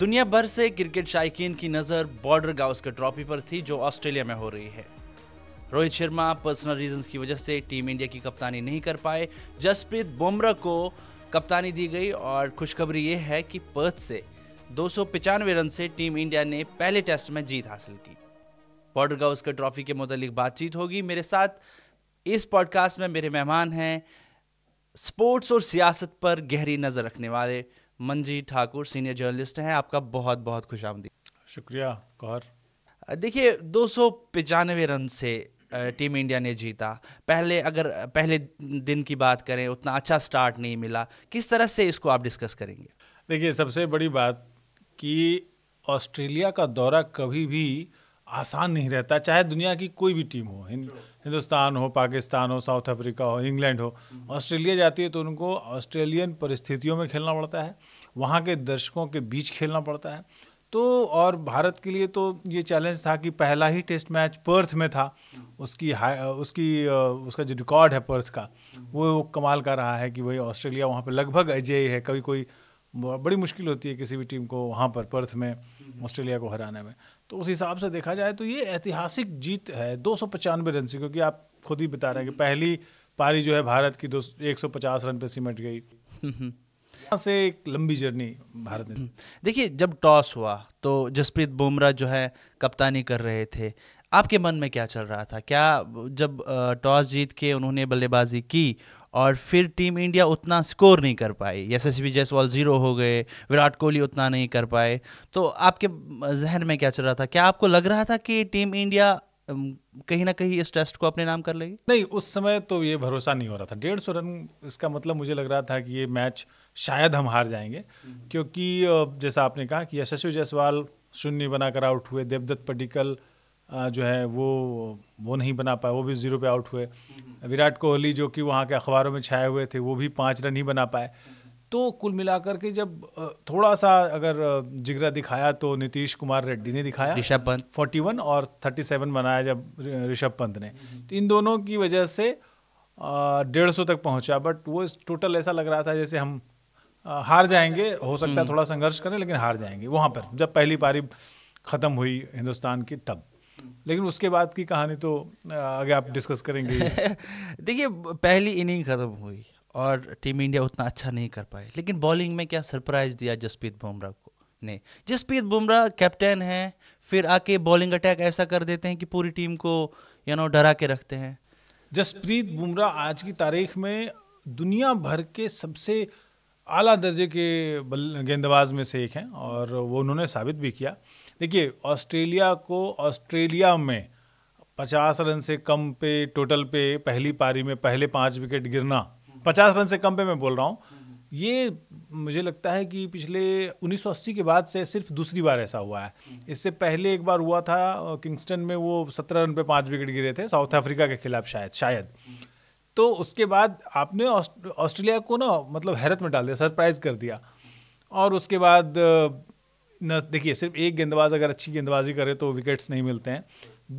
दुनिया भर से क्रिकेट शायकीन की नज़र बॉर्डर गावस्कर ट्रॉफी पर थी जो ऑस्ट्रेलिया में हो रही है रोहित शर्मा पर्सनल रीजंस की वजह से टीम इंडिया की कप्तानी नहीं कर पाए जसप्रीत बुमराह को कप्तानी दी गई और खुशखबरी ये है कि पर्थ से दो रन से टीम इंडिया ने पहले टेस्ट में जीत हासिल की बॉर्डर गावस्कर ट्रॉफी के मुतालिक बातचीत होगी मेरे साथ इस पॉडकास्ट में मेरे मेहमान हैं स्पोर्ट्स और सियासत पर गहरी नज़र रखने वाले मंजीत ठाकुर सीनियर जर्नलिस्ट हैं आपका बहुत बहुत खुश आमदी शुक्रिया कौर देखिए दो सौ पचानवे रन से टीम इंडिया ने जीता पहले अगर पहले दिन की बात करें उतना अच्छा स्टार्ट नहीं मिला किस तरह से इसको आप डिस्कस करेंगे देखिए सबसे बड़ी बात कि ऑस्ट्रेलिया का दौरा कभी भी आसान नहीं रहता चाहे दुनिया की कोई भी टीम हो हिंदुस्तान हो पाकिस्तान हो साउथ अफ्रीका हो इंग्लैंड हो हम्म। ऑस्ट्रेलिया जाती है तो उनको ऑस्ट्रेलियन परिस्थितियों में खेलना पड़ता है वहाँ के दर्शकों के बीच खेलना पड़ता है तो और भारत के लिए तो ये चैलेंज था कि पहला ही टेस्ट मैच पर्थ में था हम्म। उसकी हाई उसकी उसका जो रिकॉर्ड है पर्थ का हम्म। वो कमाल का रहा है कि वही ऑस्ट्रेलिया वहाँ पर लगभग अजय है कभी कोई बड़ी मुश्किल होती है किसी भी टीम को वहाँ पर पर्थ में ऑस्ट्रेलिया को हराने में तो उस हिसाब से देखा जाए तो ये ऐतिहासिक जीत है दो सौ रन से क्योंकि आप खुद ही बता रहे हैं कि पहली पारी जो है भारत की दो एक रन पे सिमट गई से एक लंबी जर्नी भारत ने देखिए जब टॉस हुआ तो जसप्रीत बुमराह जो है कप्तानी कर रहे थे आपके मन में क्या चल रहा था क्या जब टॉस जीत के उन्होंने बल्लेबाजी की और फिर टीम इंडिया उतना स्कोर नहीं कर पाई यशस्वी जायसवाल ज़ीरो हो गए विराट कोहली उतना नहीं कर पाए तो आपके जहन में क्या चल रहा था क्या आपको लग रहा था कि टीम इंडिया कहीं ना कहीं इस टेस्ट को अपने नाम कर लेगी नहीं उस समय तो ये भरोसा नहीं हो रहा था डेढ़ सौ रन इसका मतलब मुझे लग रहा था कि ये मैच शायद हम हार जाएंगे हम्म। क्योंकि जैसा आपने कहा कि यशस्वी जायसवाल शून्य बनाकर आउट हुए देवदत्त पडिकल जो है वो वो नहीं बना पाए वो भी ज़ीरो पे आउट हुए विराट कोहली जो कि वहाँ के अखबारों में छाए हुए थे वो भी पाँच रन ही बना पाए तो कुल मिलाकर के जब थोड़ा सा अगर जिगरा दिखाया तो नीतीश कुमार रेड्डी ने दिखाया ऋषभ पंत वन और 37 बनाया जब ऋषभ पंत ने तो इन दोनों की वजह से डेढ़ सौ तक पहुंचा बट वो टोटल ऐसा लग रहा था जैसे हम हार जाएंगे हो सकता है हम्म। थोड़ा संघर्ष करें लेकिन हार जाएंगे वहाँ पर जब पहली पारी ख़त्म हुई हिंदुस्तान की तब लेकिन उसके बाद की कहानी तो आगे आप डिस्कस करेंगे देखिए पहली इनिंग ख़त्म हुई और टीम इंडिया उतना अच्छा नहीं कर पाई लेकिन बॉलिंग में क्या सरप्राइज दिया जसप्रीत बुमराह को ने जसप्रीत बुमराह कैप्टन हैं फिर आके बॉलिंग अटैक ऐसा कर देते हैं कि पूरी टीम को यू नो डरा के रखते हैं जसप्रीत बुमराह आज की तारीख में दुनिया भर के सबसे आला दर्जे के गेंदबाज में से एक हैं और वो उन्होंने साबित भी किया देखिए ऑस्ट्रेलिया को ऑस्ट्रेलिया में पचास रन से कम पे टोटल पे पहली पारी में पहले पाँच विकेट गिरना पचास रन से कम पे मैं बोल रहा हूँ ये मुझे लगता है कि पिछले 1980 के बाद से सिर्फ दूसरी बार ऐसा हुआ है इससे पहले एक बार हुआ था किंगस्टन में वो सत्रह रन पे पाँच विकेट गिरे थे साउथ अफ्रीका के खिलाफ शायद शायद तो उसके बाद आपने ऑस्ट्रेलिया को ना मतलब हैरत में डाल दिया सरप्राइज कर दिया और उसके बाद न देखिए सिर्फ एक गेंदबाज अगर अच्छी गेंदबाजी करे तो विकेट्स नहीं मिलते हैं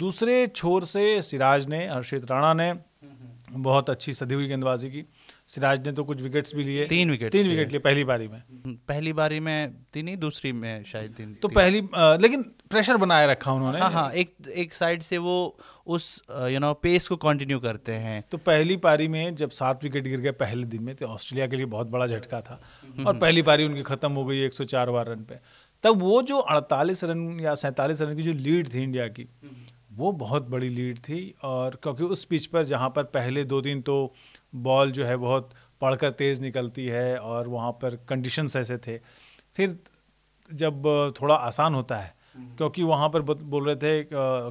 दूसरे छोर से सिराज ने हर्षित राणा ने बहुत अच्छी सदी हुई गेंदबाजी की सिराज ने तो कुछ विकेट्स भी लिए तीन विकेट तीन विकेट लिए पहली बारी में हम्म, पहली बारी में तीन ही दूसरी में शायद तीन तो पहली आ, लेकिन प्रेशर बनाए रखा उन्होंने हाँ हाँ एक एक साइड से वो उस यू नो पेस को कंटिन्यू करते हैं तो पहली पारी में जब सात विकेट गिर गए पहले दिन में तो ऑस्ट्रेलिया के लिए बहुत बड़ा झटका था हम्म, और हम्म। पहली पारी उनकी खत्म हो गई एक ओवर रन पे तब वो जो 48 रन या सैंतालीस रन की जो लीड थी इंडिया की हम्म। वो बहुत बड़ी लीड थी और क्योंकि उस पिच पर जहाँ पर पहले दो दिन तो बॉल जो है बहुत पढ़कर तेज़ निकलती है और वहाँ पर कंडीशंस ऐसे थे फिर जब थोड़ा आसान होता है हम्म। क्योंकि वहाँ पर बोल रहे थे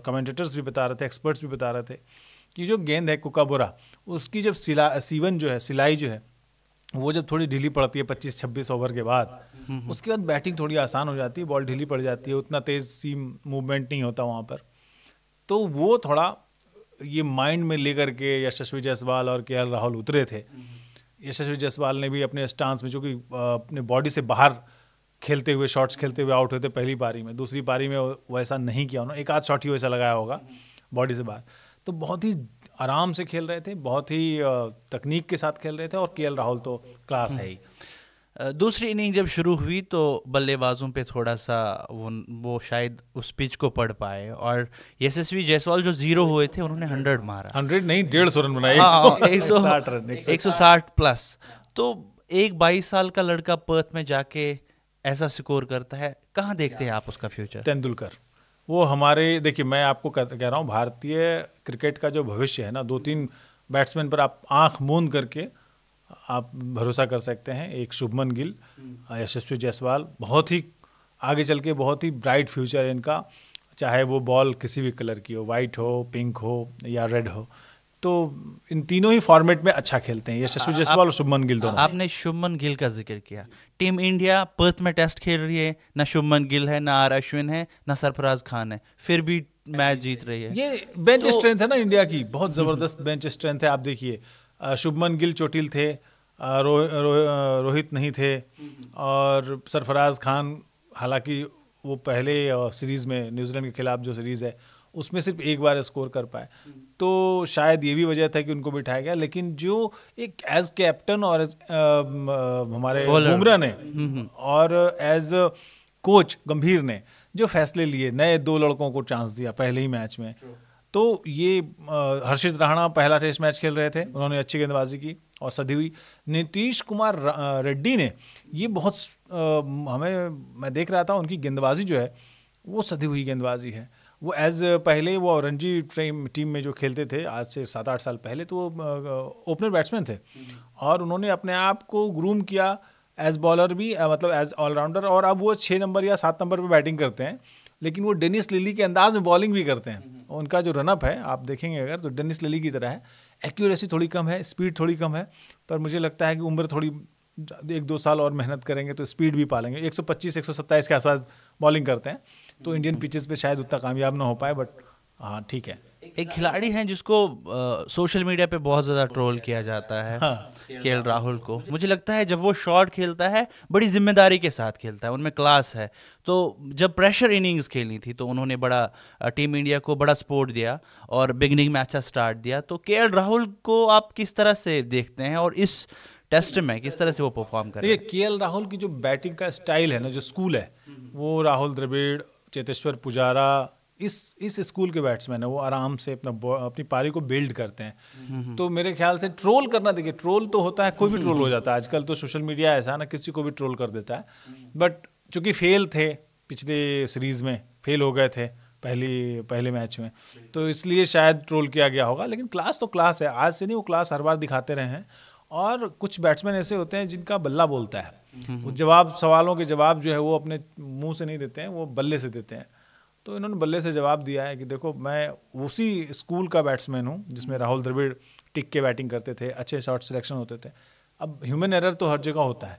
कमेंटेटर्स भी बता रहे थे एक्सपर्ट्स भी बता रहे थे कि जो गेंद है कुकाबोरा उसकी जब सिला सीवन जो है सिलाई जो है वो जब थोड़ी ढीली पड़ती है पच्चीस छब्बीस ओवर के बाद उसके बाद बैटिंग थोड़ी आसान हो जाती है बॉल ढीली पड़ जाती है उतना तेज़ सी मूवमेंट नहीं होता वहाँ पर तो वो थोड़ा ये माइंड में लेकर के यशस्वी जायसवाल और के राहुल उतरे थे यशस्वी जायसवाल ने भी अपने स्टांस में जो कि अपने बॉडी से बाहर खेलते हुए शॉट्स खेलते हुए आउट हुए थे पहली पारी में दूसरी पारी में वैसा नहीं किया उन्होंने एक आध शॉट ही वैसा लगाया होगा बॉडी हम्म। से बाहर तो बहुत ही आराम से खेल रहे थे बहुत ही तकनीक के साथ खेल रहे थे और के राहुल तो क्लास है ही दूसरी इनिंग जब शुरू हुई तो बल्लेबाजों पे थोड़ा सा वो वो शायद उस पिच को पढ़ पाए और यशस्वी जयसवाल जो जीरो हुए थे उन्होंने हंड्रेड मारा हंड्रेड नहीं डेढ़ सौ रन बनाए हाँ, एक सौ साठ रन एक सौ साठ प्लस तो एक बाईस साल का लड़का पर्थ में जाके ऐसा स्कोर करता है कहाँ देखते हैं आप उसका फ्यूचर तेंदुलकर वो हमारे देखिए मैं आपको कह रहा हूँ भारतीय क्रिकेट का जो भविष्य है ना दो तीन बैट्समैन पर आप आंख मूंद करके आप भरोसा कर सकते हैं एक शुभमन गिल हम्म। यशस्वी जायसवाल बहुत ही आगे चल के बहुत ही ब्राइट फ्यूचर है इनका चाहे वो बॉल किसी भी कलर की हो वाइट हो पिंक हो या रेड हो तो इन तीनों ही फॉर्मेट में अच्छा खेलते हैं यशस्वी हाँ, जायसवाल और शुभमन गिल दोनों आपने शुभमन गिल का जिक्र किया टीम इंडिया पर्थ में टेस्ट खेल रही है ना शुभमन गिल है ना आर अश्विन है ना सरफराज खान है फिर भी मैच जीत रही है ये बेंच तो, स्ट्रेंथ है ना इंडिया की बहुत जबरदस्त बेंच स्ट्रेंथ है आप देखिए शुभमन गिल चोटिल थे रो, रो, रोहित नहीं थे और सरफराज खान हालांकि वो पहले सीरीज़ में न्यूजीलैंड के खिलाफ जो सीरीज़ है उसमें सिर्फ एक बार स्कोर कर पाए तो शायद ये भी वजह था कि उनको बिठाया गया लेकिन जो एक एज कैप्टन और एज, आ, आ, हमारे बुमरा ने हम्म, हम्म। और एज कोच गंभीर ने जो फैसले लिए नए दो लड़कों को चांस दिया पहले ही मैच में तो ये हर्षित राणा पहला टेस्ट मैच खेल रहे थे उन्होंने अच्छी गेंदबाजी की और सदी हुई नीतीश कुमार रेड्डी ने ये बहुत हमें मैं देख रहा था उनकी गेंदबाजी जो है वो सदी हुई गेंदबाजी है वो एज पहले वो रणजी टीम में जो खेलते थे आज से सात आठ साल पहले तो वो ओपनर बैट्समैन थे हम्म। और उन्होंने अपने आप को ग्रूम किया एज बॉलर भी मतलब एज ऑलराउंडर और अब वो छः नंबर या सात नंबर पर बैटिंग करते हैं लेकिन वो डेनिस लिली के अंदाज में बॉलिंग भी करते हैं हम्म। उनका जो रनअप है आप देखेंगे अगर तो डेनिस लिली की तरह है एक्यूरेसी थोड़ी कम है स्पीड थोड़ी कम है पर मुझे लगता है कि उम्र थोड़ी एक दो साल और मेहनत करेंगे तो स्पीड भी पालेंगे एक सौ के आसपास बॉलिंग करते हैं तो इंडियन पिचेस पे शायद उतना कामयाब ना हो पाए बट हाँ ठीक है एक खिलाड़ी हैं जिसको आ, सोशल मीडिया पे बहुत ज़्यादा ट्रोल किया जाता है हाँ, राहुल को मुझे लगता है जब वो शॉट खेलता है बड़ी जिम्मेदारी के साथ खेलता है उनमें क्लास है तो जब प्रेशर इनिंग्स खेलनी थी तो उन्होंने बड़ा टीम इंडिया को बड़ा सपोर्ट दिया और बिगनिंग में अच्छा स्टार्ट दिया तो के राहुल को आप किस तरह से देखते हैं और इस टेस्ट में किस तरह से वो परफॉर्म करें के के राहुल की जो बैटिंग का स्टाइल है ना जो स्कूल है वो राहुल द्रविड़ चेतेश्वर पुजारा इस इस स्कूल के बैट्समैन है वो आराम से अपना अपनी पारी को बिल्ड करते हैं तो मेरे ख्याल से ट्रोल करना देखिए ट्रोल तो होता है कोई भी ट्रोल हो जाता है आजकल तो सोशल मीडिया ऐसा ना किसी को भी ट्रोल कर देता है बट चूंकि फेल थे पिछले सीरीज में फेल हो गए थे पहली पहले मैच में तो इसलिए शायद ट्रोल किया गया होगा लेकिन क्लास तो क्लास है आज से नहीं वो क्लास हर बार दिखाते रहे हैं और कुछ बैट्समैन ऐसे होते हैं जिनका बल्ला बोलता है वो जवाब सवालों के जवाब जो है वो अपने मुंह से नहीं देते हैं वो बल्ले से देते हैं तो इन्होंने बल्ले से जवाब दिया है कि देखो मैं उसी स्कूल का बैट्समैन हूँ जिसमें राहुल द्रविड़ टिक के बैटिंग करते थे अच्छे शॉट सिलेक्शन होते थे अब ह्यूमन एरर तो हर जगह होता है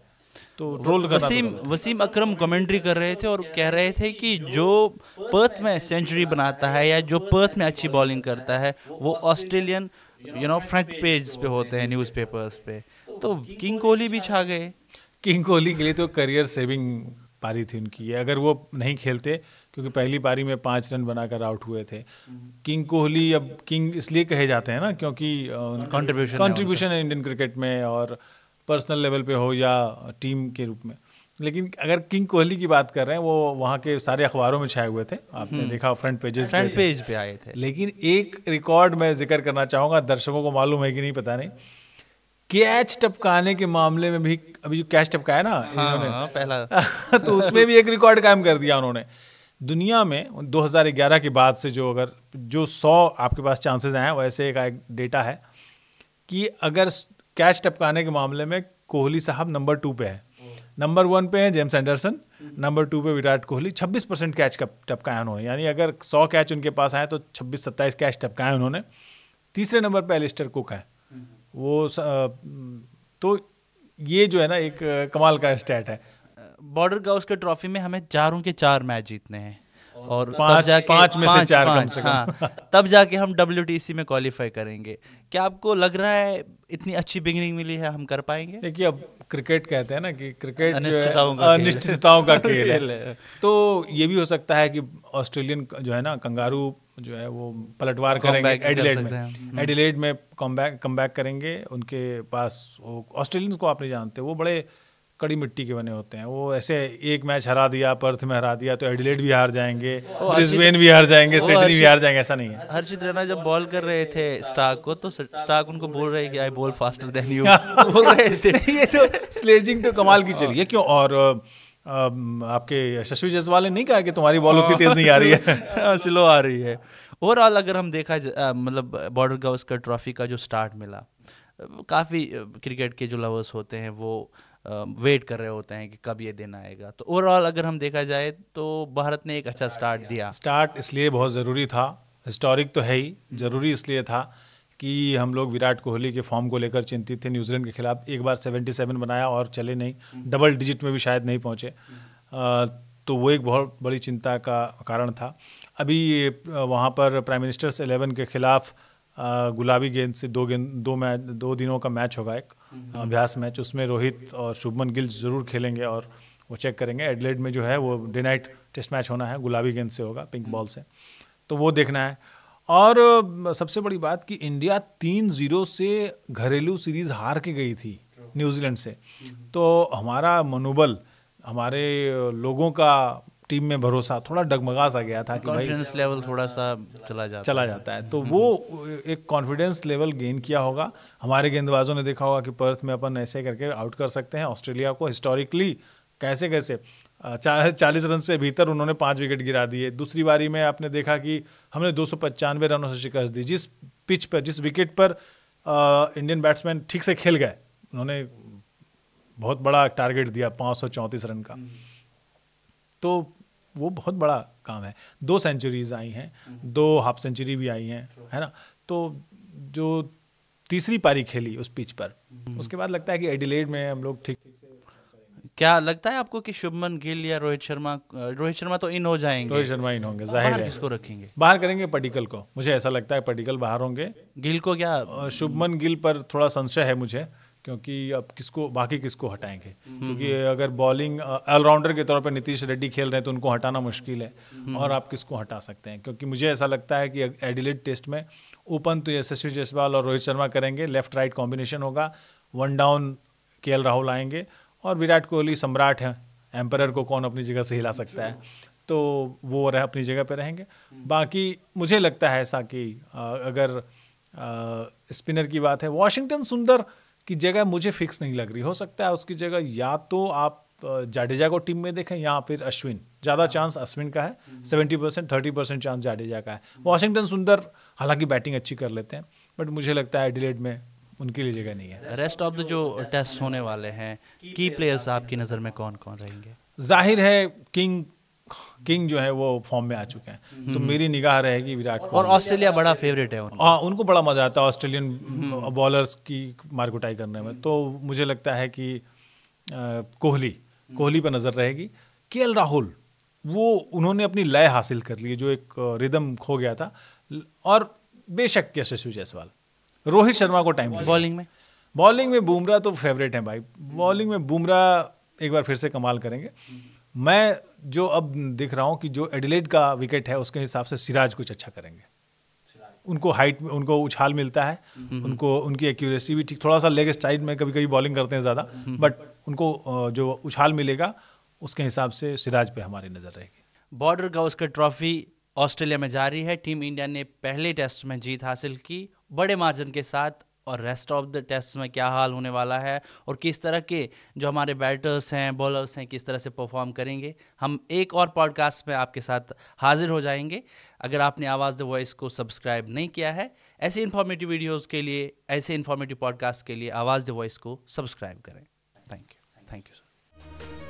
तो ट्रोल वसीम तो वसीम अकरम कमेंट्री कर रहे थे और कह रहे थे कि जो पर्थ में सेंचुरी बनाता है या जो पर्थ में अच्छी बॉलिंग करता है वो Australian you know front page पे होते हैं न्यूज पेपर्स पे तो किंग कोहली भी छा गए किंग कोहली के लिए तो करियर सेविंग पारी थी उनकी अगर वो नहीं खेलते क्योंकि पहली पारी में पाँच रन बनाकर आउट हुए थे किंग कोहली अब किंग इसलिए कहे जाते हैं ना क्योंकि कंट्रीब्यूशन कंट्रीब्यूशन है इंडियन क्रिकेट में और पर्सनल लेवल पे हो या टीम के रूप में लेकिन अगर किंग कोहली की बात कर रहे हैं वो वहाँ के सारे अखबारों में छाए हुए थे आपने हम्म। देखा फ्रंट पेजेस फ्रंट पेज पे आए थे लेकिन एक रिकॉर्ड मैं जिक्र करना चाहूँगा दर्शकों को मालूम है कि नहीं पता नहीं कैच टपकाने के मामले में भी अभी जो कैच टपकाया ना हाँ, हाँ, पहला तो उसमें भी एक रिकॉर्ड कायम कर दिया उन्होंने दुनिया में 2011 के बाद से जो अगर जो 100 आपके पास चांसेस आए वैसे एक डेटा है कि अगर कैच टपकाने के मामले में कोहली साहब नंबर टू पे है नंबर वन पे हैं जेम्स एंडरसन नंबर टू पे विराट कोहली 26 परसेंट कैच टपकाया उन्होंने यानी अगर 100 कैच उनके पास आए तो 26 27 कैच टपकाए उन्होंने तीसरे नंबर पे एलिस्टर कुक है वो तो ये जो है ना एक कमाल का स्टैट है बॉर्डर गाउस के ट्रॉफी में हमें चारों के चार मैच जीतने हैं और पांच तब जाके पांच में पांच, से चार पांच, कम से कम हाँ, तब जाके हम डब्ल्यू में क्वालिफाई करेंगे क्या आपको लग रहा है इतनी अच्छी बिगनिंग मिली है हम कर पाएंगे देखिए अब क्रिकेट कहते हैं ना कि क्रिकेट अनिश्चितताओं का खेल है तो ये भी हो सकता है कि ऑस्ट्रेलियन जो है ना कंगारू जो है वो पलटवार करेंगे एडिलेड में एडिलेड हम्म। में कम बैक कम बैक करेंगे उनके पास ऑस्ट्रेलियंस को आप नहीं जानते वो बड़े कड़ी मिट्टी के बने होते हैं वो ऐसे एक मैच हरा दिया पर्थ में हरा दिया तो एडिलेड भी हार जाएंगे ब्रिस्बेन भी हार जाएंगे सिडनी भी हार जाएंगे ऐसा नहीं है हर्षित रैना जब बॉल कर रहे थे स्टार्क को तो स्टार्क उनको बोल रहे कि I bowl faster than you बोल रहे थे ये तो स्लेजिंग तो कमाल की चली है क्यों और आपके यशस्वी जसवाल ने नहीं कहा कि तुम्हारी बॉल उतनी तेज नहीं आ रही है हाँ, स्लो आ रही है ओवरऑल अगर हम देखा मतलब बॉर्डर गावस्कर ट्रॉफी का जो स्टार्ट मिला काफ़ी क्रिकेट के जो लवर्स होते हैं वो वेट कर रहे होते हैं कि कब ये दिन आएगा तो ओवरऑल अगर हम देखा जाए तो भारत ने एक अच्छा स्टार्ट दिया स्टार्ट इसलिए बहुत ज़रूरी था हिस्टोरिक तो है ही हम्म। ज़रूरी इसलिए था कि हम लोग विराट कोहली के फॉर्म को लेकर चिंतित थे न्यूजीलैंड के खिलाफ एक बार 77 बनाया और चले नहीं डबल हम्म। डिजिट में भी शायद नहीं पहुँचे हम्म। तो वो एक बहुत बड़ी चिंता का कारण था अभी वहाँ पर प्राइम मिनिस्टर्स एलेवन के खिलाफ गुलाबी गेंद से दो गेंद दो मैच दो दिनों का मैच होगा एक हम्म। अभ्यास मैच उसमें रोहित और शुभमन गिल जरूर खेलेंगे और वो चेक करेंगे एडलेड में जो है वो डे नाइट टेस्ट मैच होना है गुलाबी गेंद से होगा पिंक हम्म। बॉल से तो वो देखना है और सबसे बड़ी बात कि इंडिया तीन जीरो से घरेलू सीरीज हार के गई थी न्यूजीलैंड से हम्म। तो हमारा मनोबल हमारे लोगों का टीम में भरोसा थोड़ा डगमगा सा गया था कॉन्फिडेंस लेवल थोड़ा सा चला जाता चला जाता है तो हम्म। वो एक कॉन्फिडेंस लेवल गेन किया होगा हमारे गेंदबाजों ने देखा होगा कि पर्थ में अपन ऐसे करके आउट कर सकते हैं ऑस्ट्रेलिया को हिस्टोरिकली कैसे कैसे चालीस रन से भीतर उन्होंने पाँच विकेट गिरा दिए दूसरी बारी में आपने देखा कि हमने दो रनों से शिकस्त दी जिस पिच पर जिस विकेट पर इंडियन बैट्समैन ठीक से खेल गए उन्होंने बहुत बड़ा टारगेट दिया पाँच रन का हम्म। तो वो बहुत बड़ा काम है दो सेंचुरीज आई हैं हम्म। दो हाफ सेंचुरी भी आई हैं है ना तो जो तीसरी पारी खेली उस पिच पर हम्म। उसके बाद लगता है कि एडिलेड में हम लोग ठीक क्या लगता है आपको कि शुभमन गिल या रोहित शर्मा रोहित शर्मा तो इन हो जाएंगे रोहित शर्मा इन होंगे जाहिर है इसको रखेंगे बाहर करेंगे पटिकल को मुझे ऐसा लगता है पटिकल बाहर होंगे गिल को क्या शुभमन गिल पर थोड़ा संशय है मुझे क्योंकि अब किसको बाकी किसको हटाएंगे हम्म, क्योंकि हम्म, हम्म। अगर बॉलिंग ऑलराउंडर के तौर पर नीतीश रेड्डी खेल रहे हैं तो उनको हटाना मुश्किल है और आप किसको हटा सकते हैं क्योंकि मुझे ऐसा लगता है कि एडिलेड टेस्ट में ओपन तो यशस्वी जयसवाल और रोहित शर्मा करेंगे लेफ्ट राइट कॉम्बिनेशन होगा वन डाउन के राहुल आएंगे और विराट कोहली सम्राट हैं एम्पायर को कौन अपनी जगह से हिला सकता है तो वो रह अपनी जगह पर रहेंगे बाकी मुझे लगता है ऐसा कि अगर स्पिनर की बात है वॉशिंगटन सुंदर कि जगह मुझे फिक्स नहीं लग रही हो सकता है उसकी जगह या तो आप जाडेजा को टीम में देखें या फिर अश्विन ज़्यादा चांस अश्विन का है seventy percent thirty percent chance Jadeja का है वॉशिंगटन सुंदर हालांकि बैटिंग अच्छी कर लेते हैं बट मुझे लगता है एडिलेड में उनके लिए जगह नहीं है रेस्ट ऑफ द जो टेस्ट होने वाले हैं की प्लेयर्स आपकी नज़र में कौन कौन रहेंगे जाहिर है किंग किंग जो है वो फॉर्म में आ चुके हैं तो हम्म। मेरी निगाह रहेगी विराट कोहली और ऑस्ट्रेलिया बड़ा फेवरेट है हाँ उनको।, उनको बडा मजा आता है ऑस्ट्रेलियन बॉलर्स हम्म। की मारकुटाई करने में तो मुझे लगता है कि कोहली कोहली पर नज़र रहेगी के राहुल वो उन्होंने अपनी लय हासिल कर ली जो एक रिदम खो गया था और बेशक यशस्वी जायसवाल रोहित शर्मा को टाइम बॉलिंग में बॉलिंग में बुमराह तो फेवरेट है भाई बॉलिंग में बुमराह एक बार फिर से कमाल करेंगे हम्म। मैं जो अब देख रहा हूँ कि जो एडिलेड का विकेट है उसके हिसाब से सिराज कुछ अच्छा करेंगे उनको हाइट में उनको उछाल मिलता है हम्म। उनको उनकी एक्यूरेसी भी ठीक थोड़ा सा लेग साइड में कभी कभी बॉलिंग करते हैं ज़्यादा बट हम्म। उनको जो उछाल मिलेगा उसके हिसाब से सिराज पे हमारी नज़र रहेगी बॉर्डर गावस्कर ट्रॉफी ऑस्ट्रेलिया में जारी है टीम इंडिया ने पहले टेस्ट में जीत हासिल की बड़े मार्जिन के साथ और रेस्ट ऑफ द टेस्ट में क्या हाल होने वाला है और किस तरह के जो हमारे बैटर्स हैं बॉलर्स हैं किस तरह से परफॉर्म करेंगे हम एक और पॉडकास्ट में आपके साथ हाजिर हो जाएंगे अगर आपने आवाज़ द वॉइस को सब्सक्राइब नहीं किया है ऐसे इन्फॉर्मेटिव वीडियोज़ के लिए ऐसे इन्फॉर्मेटिव पॉडकास्ट के लिए आवाज़ द वॉइस को सब्सक्राइब करें thank you thank you sir